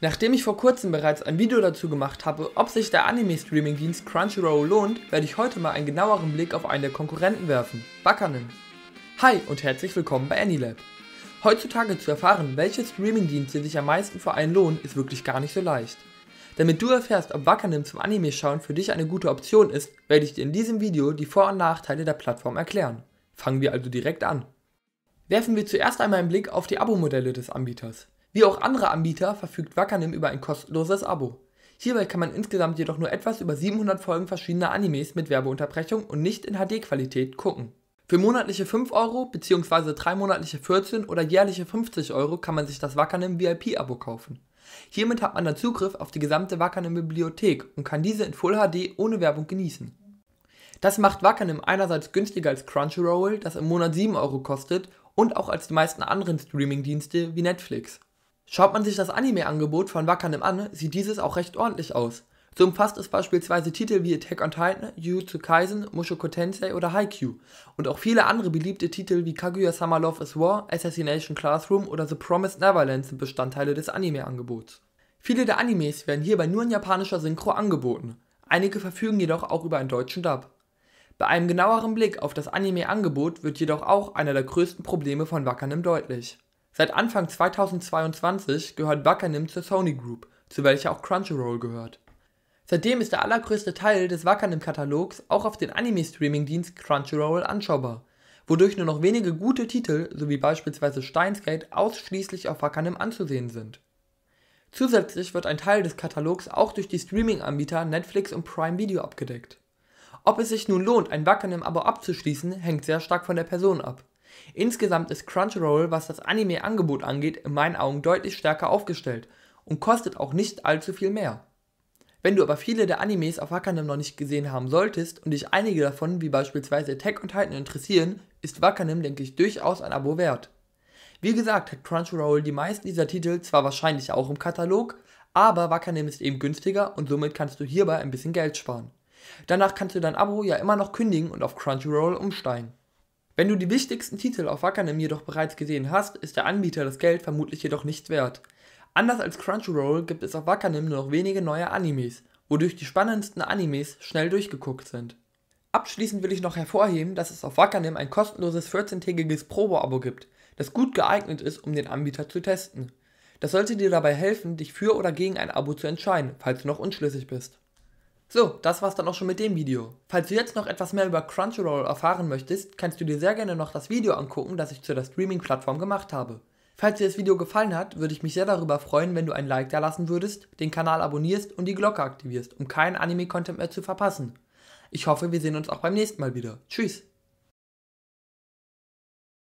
Nachdem ich vor kurzem bereits ein Video dazu gemacht habe, ob sich der Anime-Streaming-Dienst Crunchyroll lohnt, werde ich heute mal einen genaueren Blick auf einen der Konkurrenten werfen, Bakanen. Hi und herzlich willkommen bei AniLab. Heutzutage zu erfahren, welche Streaming-Dienste sich am meisten für einen lohnen, ist wirklich gar nicht so leicht. Damit du erfährst, ob Wakanim zum Anime schauen für dich eine gute Option ist, werde ich dir in diesem Video die Vor- und Nachteile der Plattform erklären. Fangen wir also direkt an. Werfen wir zuerst einmal einen Blick auf die Abo-Modelle des Anbieters. Wie auch andere Anbieter verfügt Wakanim über ein kostenloses Abo. Hierbei kann man insgesamt jedoch nur etwas über 700 Folgen verschiedener Animes mit Werbeunterbrechung und nicht in HD-Qualität gucken. Für monatliche 5 Euro bzw. dreimonatliche 14 oder jährliche 50 Euro kann man sich das Wakanim VIP-Abo kaufen. Hiermit hat man dann Zugriff auf die gesamte Wakanim Bibliothek und kann diese in Full HD ohne Werbung genießen. Das macht Wakanim einerseits günstiger als Crunchyroll, das im Monat 7 Euro kostet, und auch als die meisten anderen Streaming-Dienste wie Netflix. Schaut man sich das Anime-Angebot von Wakanim an, sieht dieses auch recht ordentlich aus. So umfasst es beispielsweise Titel wie Attack on Titan, Jujutsu Kaisen, Mushoku Tensei oder Haikyuu und auch viele andere beliebte Titel wie Kaguya Sama Love is War, Assassination Classroom oder The Promised Neverland sind Bestandteile des Anime-Angebots. Viele der Animes werden hierbei nur in japanischer Synchro angeboten, einige verfügen jedoch auch über einen deutschen Dub. Bei einem genaueren Blick auf das Anime-Angebot wird jedoch auch einer der größten Probleme von Wakanim deutlich. Seit Anfang 2022 gehört Wackernim zur Sony Group, zu welcher auch Crunchyroll gehört. Seitdem ist der allergrößte Teil des wackernim katalogs auch auf den Anime-Streaming-Dienst Crunchyroll anschaubar, wodurch nur noch wenige gute Titel, so wie beispielsweise Steins Gate, ausschließlich auf Wackernim anzusehen sind. Zusätzlich wird ein Teil des Katalogs auch durch die Streaming-Anbieter Netflix und Prime Video abgedeckt. Ob es sich nun lohnt, ein wackernim abo abzuschließen, hängt sehr stark von der Person ab. Insgesamt ist Crunchyroll, was das Anime-Angebot angeht, in meinen Augen deutlich stärker aufgestellt und kostet auch nicht allzu viel mehr. Wenn du aber viele der Animes auf Wakanim noch nicht gesehen haben solltest und dich einige davon, wie beispielsweise Attack on Titan, interessieren, ist Wakanim, denke ich, durchaus ein Abo wert. Wie gesagt hat Crunchyroll die meisten dieser Titel zwar wahrscheinlich auch im Katalog, aber Wakanim ist eben günstiger und somit kannst du hierbei ein bisschen Geld sparen. Danach kannst du dein Abo ja immer noch kündigen und auf Crunchyroll umsteigen. Wenn du die wichtigsten Titel auf Wakanim jedoch bereits gesehen hast, ist der Anbieter das Geld vermutlich jedoch nicht wert. Anders als Crunchyroll gibt es auf Wakanim nur noch wenige neue Animes, wodurch die spannendsten Animes schnell durchgeguckt sind. Abschließend will ich noch hervorheben, dass es auf Wakanim ein kostenloses 14-tägiges Probo-Abo gibt, das gut geeignet ist, um den Anbieter zu testen. Das sollte dir dabei helfen, dich für oder gegen ein Abo zu entscheiden, falls du noch unschlüssig bist. So, das war's dann auch schon mit dem Video. Falls du jetzt noch etwas mehr über Crunchyroll erfahren möchtest, kannst du dir sehr gerne noch das Video angucken, das ich zu der Streaming-Plattform gemacht habe. Falls dir das Video gefallen hat, würde ich mich sehr darüber freuen, wenn du ein Like da lassen würdest, den Kanal abonnierst und die Glocke aktivierst, um keinen Anime-Content mehr zu verpassen. Ich hoffe, wir sehen uns auch beim nächsten Mal wieder. Tschüss!